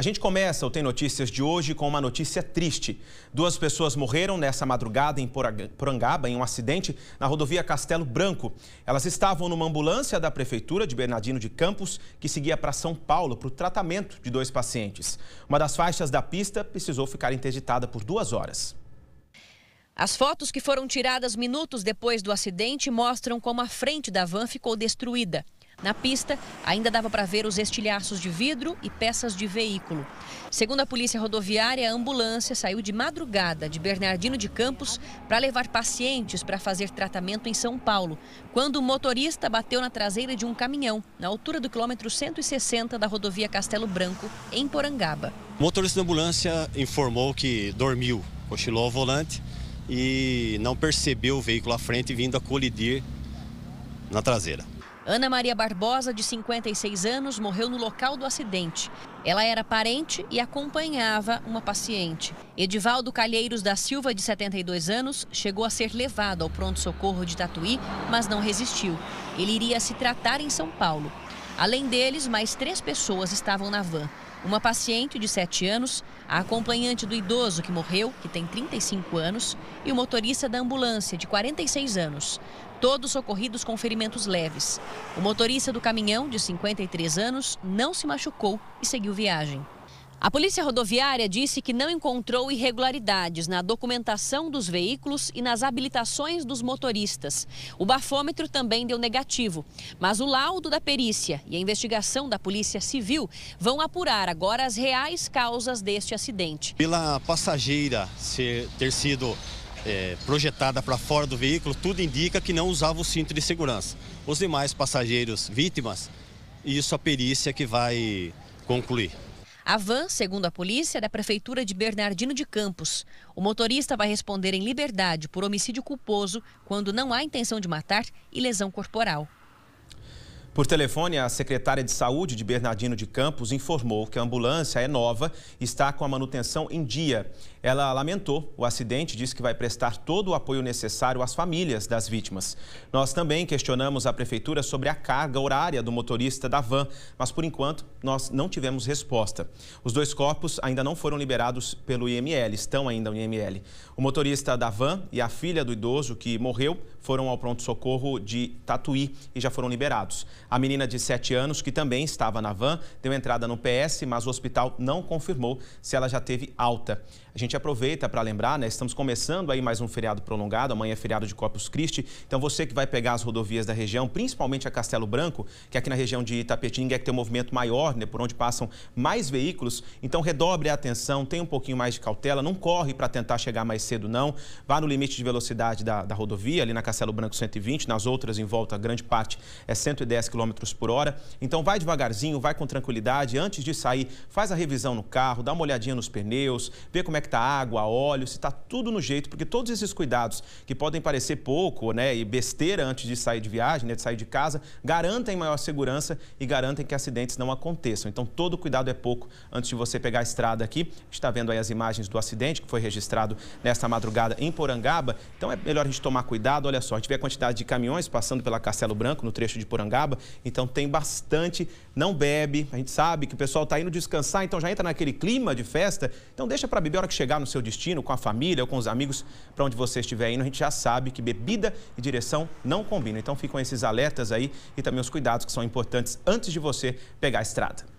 A gente começa o Tem Notícias de hoje com uma notícia triste. Duas pessoas morreram nessa madrugada em Porangaba, em um acidente na rodovia Castelo Branco. Elas estavam numa ambulância da Prefeitura de Bernardino de Campos, que seguia para São Paulo para o tratamento de dois pacientes. Uma das faixas da pista precisou ficar interditada por duas horas. As fotos que foram tiradas minutos depois do acidente mostram como a frente da van ficou destruída. Na pista, ainda dava para ver os estilhaços de vidro e peças de veículo. Segundo a Polícia Rodoviária, a ambulância saiu de madrugada de Bernardino de Campos para levar pacientes para fazer tratamento em São Paulo, quando o motorista bateu na traseira de um caminhão, na altura do quilômetro 160 da rodovia Castelo Branco, em Porangaba. O motorista da ambulância informou que dormiu, cochilou ao volante e não percebeu o veículo à frente vindo a colidir na traseira. Ana Maria Barbosa, de 56 anos, morreu no local do acidente. Ela era parente e acompanhava uma paciente. Edivaldo Calheiros da Silva, de 72 anos, chegou a ser levado ao pronto-socorro de Tatuí, mas não resistiu. Ele iria se tratar em São Paulo. Além deles, mais três pessoas estavam na van. Uma paciente de 7 anos, a acompanhante do idoso que morreu, que tem 35 anos, e o motorista da ambulância, de 46 anos. Todos socorridos com ferimentos leves. O motorista do caminhão, de 53 anos, não se machucou e seguiu viagem. A Polícia Rodoviária disse que não encontrou irregularidades na documentação dos veículos e nas habilitações dos motoristas. O bafômetro também deu negativo, mas o laudo da perícia e a investigação da Polícia Civil vão apurar agora as reais causas deste acidente. Pela passageira ser, ter sido é, projetada para fora do veículo, tudo indica que não usava o cinto de segurança. Os demais passageiros vítimas, isso a perícia que vai concluir. A van, segundo a polícia, é da Prefeitura de Bernardino de Campos. O motorista vai responder em liberdade por homicídio culposo quando não há intenção de matar e lesão corporal. Por telefone, a secretária de Saúde de Bernardino de Campos informou que a ambulância é nova e está com a manutenção em dia. Ela lamentou o acidente e disse que vai prestar todo o apoio necessário às famílias das vítimas. Nós também questionamos a prefeitura sobre a carga horária do motorista da van, mas por enquanto nós não tivemos resposta. Os dois corpos ainda não foram liberados pelo IML, estão ainda no IML. O motorista da van e a filha do idoso que morreu foram ao pronto-socorro de Tatuí e já foram liberados. A menina de 7 anos, que também estava na van, deu entrada no PS, mas o hospital não confirmou se ela já teve alta. A gente gente aproveita para lembrar, né? Estamos começando aí mais um feriado prolongado, amanhã é feriado de Corpus Christi. Então você que vai pegar as rodovias da região, principalmente a Castelo Branco, que é aqui na região de Itapetinga é que tem um movimento maior, né? Por onde passam mais veículos. Então redobre a atenção, tenha um pouquinho mais de cautela, não corre para tentar chegar mais cedo, não. Vá no limite de velocidade da, da rodovia, ali na Castelo Branco 120, nas outras em volta, grande parte é 110 km por hora. Então vai devagarzinho, vai com tranquilidade. Antes de sair, faz a revisão no carro, dá uma olhadinha nos pneus, vê como é que está água, óleo, se está tudo no jeito, porque todos esses cuidados que podem parecer pouco, né, e besteira antes de sair de viagem, né, de sair de casa, garantem maior segurança e garantem que acidentes não aconteçam. Então, todo cuidado é pouco antes de você pegar a estrada aqui. Está vendo aí as imagens do acidente que foi registrado nesta madrugada em Porangaba. Então, é melhor a gente tomar cuidado. Olha só, a gente vê a quantidade de caminhões passando pela Castelo Branco, no trecho de Porangaba. Então, tem bastante. Não bebe. A gente sabe que o pessoal está indo descansar, então já entra naquele clima de festa. Então, deixa para beber a hora que chegar chegar no seu destino com a família ou com os amigos, para onde você estiver indo, a gente já sabe que bebida e direção não combinam. Então ficam esses alertas aí e também os cuidados que são importantes antes de você pegar a estrada.